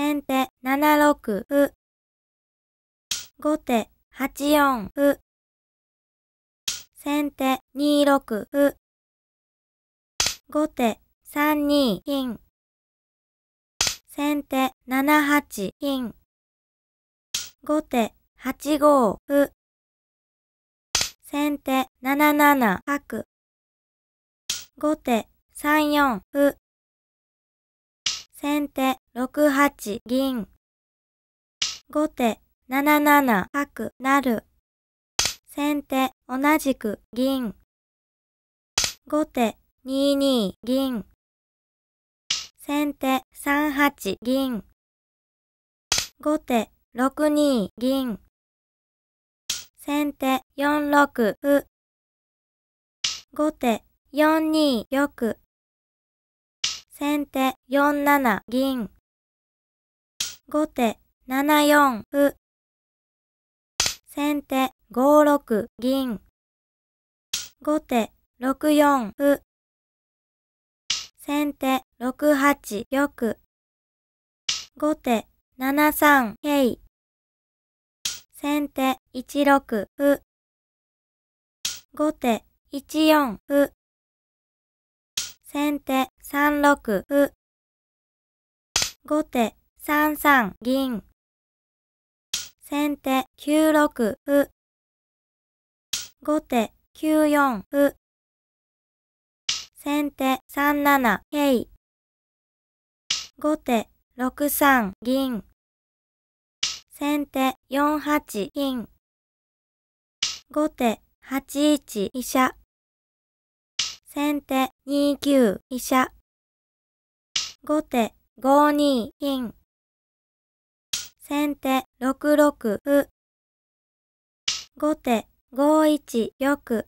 先手7六歩。後手8四歩。先手2六歩。後手3二金。先手7八金。後手8五歩。先手7七角。後手3四歩。先手6八銀。後手7七角成。先手同じく銀。後手2二銀。先手3八銀。後手6二銀。先手4六歩。後手4二玉。先手4七銀。後手7四歩。先手5六銀。後手6四歩。先手6八玉。後手7三桂。先手1六歩。後手1四歩。先手3六歩。後手3三銀。先手9六歩。後手9四歩。先手3七桂。後手6三銀。先手4八金。後手8一飛車。先手2九飛車。後手5二金。先手6六歩。後手5一玉。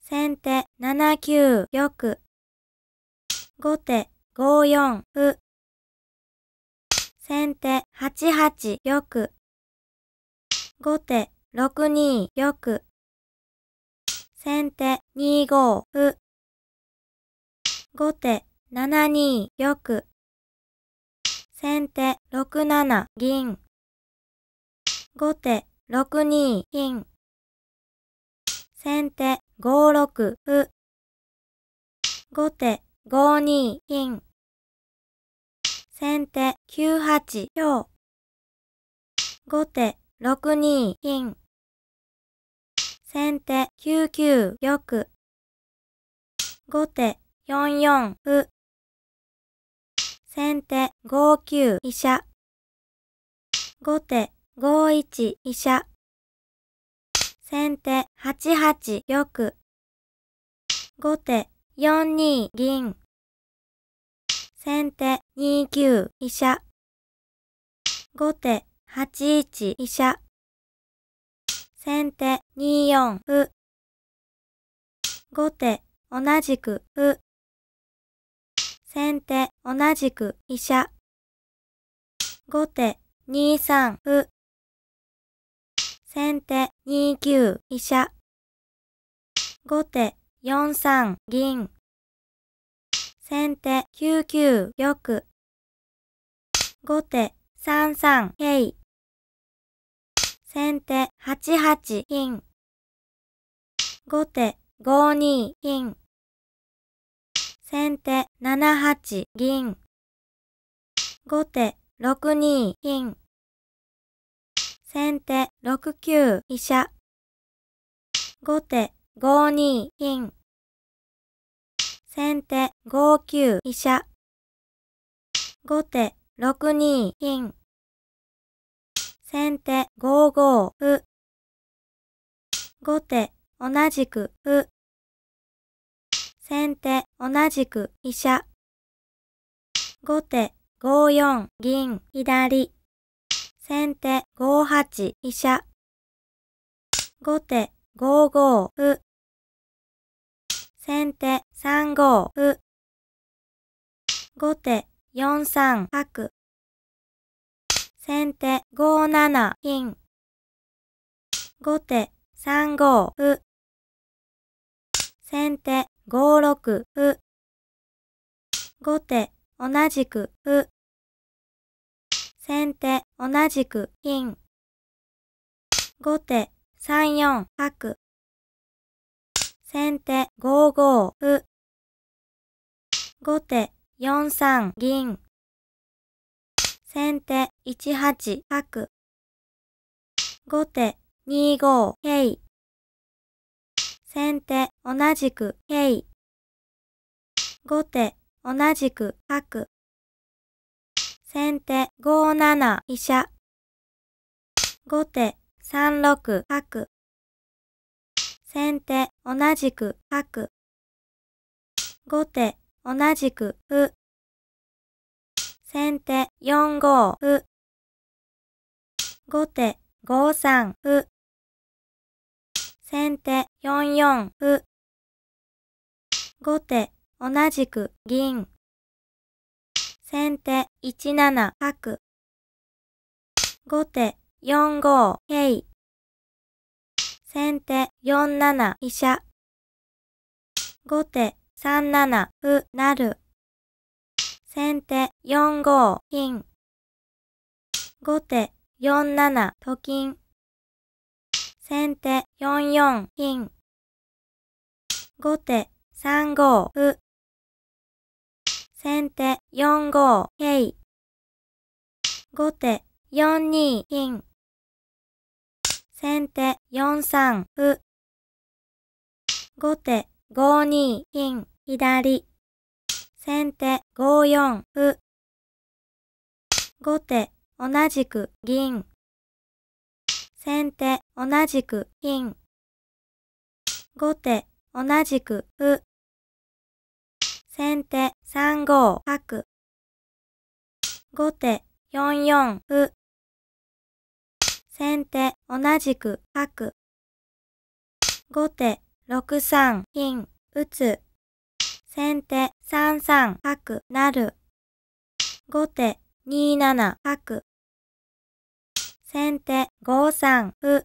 先手7九玉。後手5四歩。先手8八玉。後手6二玉。先手2五歩。後手7二玉。先手6七銀。後手6二金。先手5六歩。後手5二金。先手9八香。後手6二金。先手9九玉。後手4四歩。先手5九飛車。後手5一飛車。先手8八玉。後手4二銀。先手2九飛車。後手8一飛車。先手2四歩。後手同じく歩。先手同じく飛車。後手2三歩。先手2九飛車。後手4三銀。先手9九玉。後手3三桂。先手8八金。後手5二金。先手7八銀。後手6二金。先手6九飛車。後手5二金。先手5九飛車。後手6二金。先手5五歩。後手同じく歩。先手同じく飛車。後手5四銀左。先手5八飛車。後手5五歩。先手3五歩。後手4三角。先手5七金。後手3五歩。先手5六歩。後手同じく歩。先手同じく金。後手3四白。先手5五歩。後手4三銀。先手1八角。後手2五桂。先手同じく桂。後手同じく角。先手5七飛車。後手3六角。先手同じく角。後手同じく歩。先手4五歩。後手5三歩。先手4四歩。後手同じく銀。先手1七角。後手4五桂。先手4七飛車。後手3七歩なる。先手4五金。後手4七と金。先手4四金。後手3五歩。先手4五桂。後手4二金。先手4三歩。後手5二金左。先手5四歩。後手同じく銀。先手同じく金。後手同じく歩。先手3五角。後手4四歩。先手同じく角。後手6三金打つ。先手3三角なる。後手2七角。先手5三歩。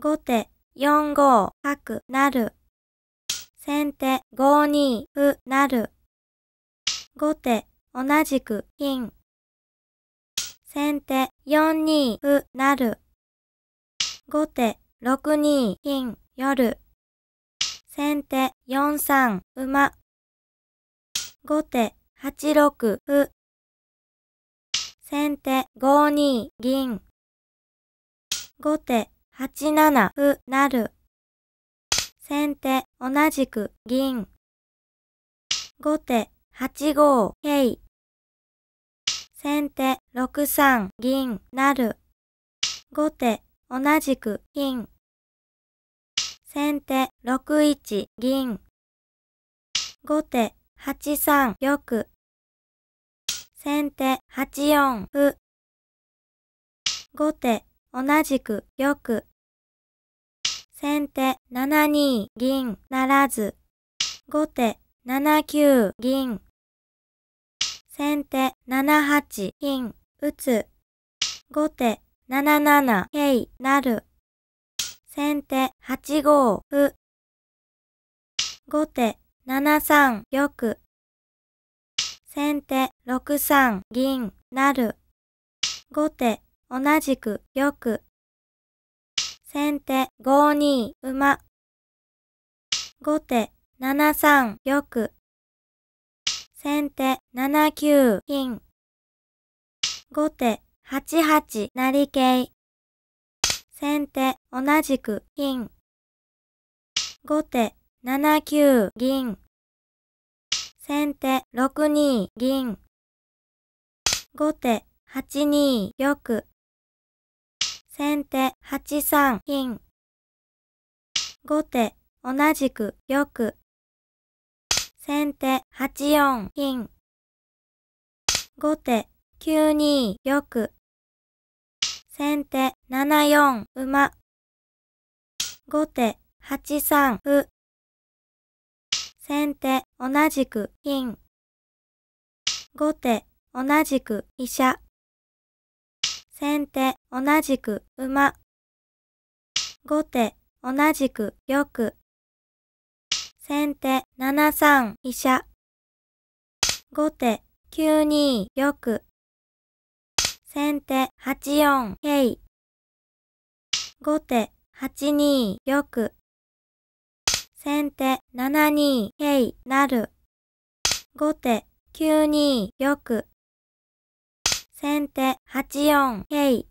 後手4五角なる。先手5二歩なる。後手同じく金。先手4二歩なる。後手6二金夜。先手4三馬。後手8六歩。先手5二銀。後手8七歩る。先手同じく銀。後手8五桂。先手6三銀なる。後手同じく金。先手6一銀。後手8三玉。先手8四歩。後手同じく玉。先手7二銀ならず。後手7九銀。先手7八金打つ。後手7七桂なる。先手8五歩。後手7三玉。先手6三銀なる。後手同じく玉。先手5二馬。後手7三玉。先手7九金。後手8八成桂。先手同じく金。後手7九銀。先手6二銀。後手8二玉。先手8三金。後手同じく玉。先手8四金。後手9二玉。先手7四馬。後手8三歩。先手同じく金。後手同じく飛車。先手同じく馬。後手同じく玉。先手7三飛車。後手9二玉。先手8四桂。後手8二玉。先手7二桂なる。後手9二玉。先手8四桂。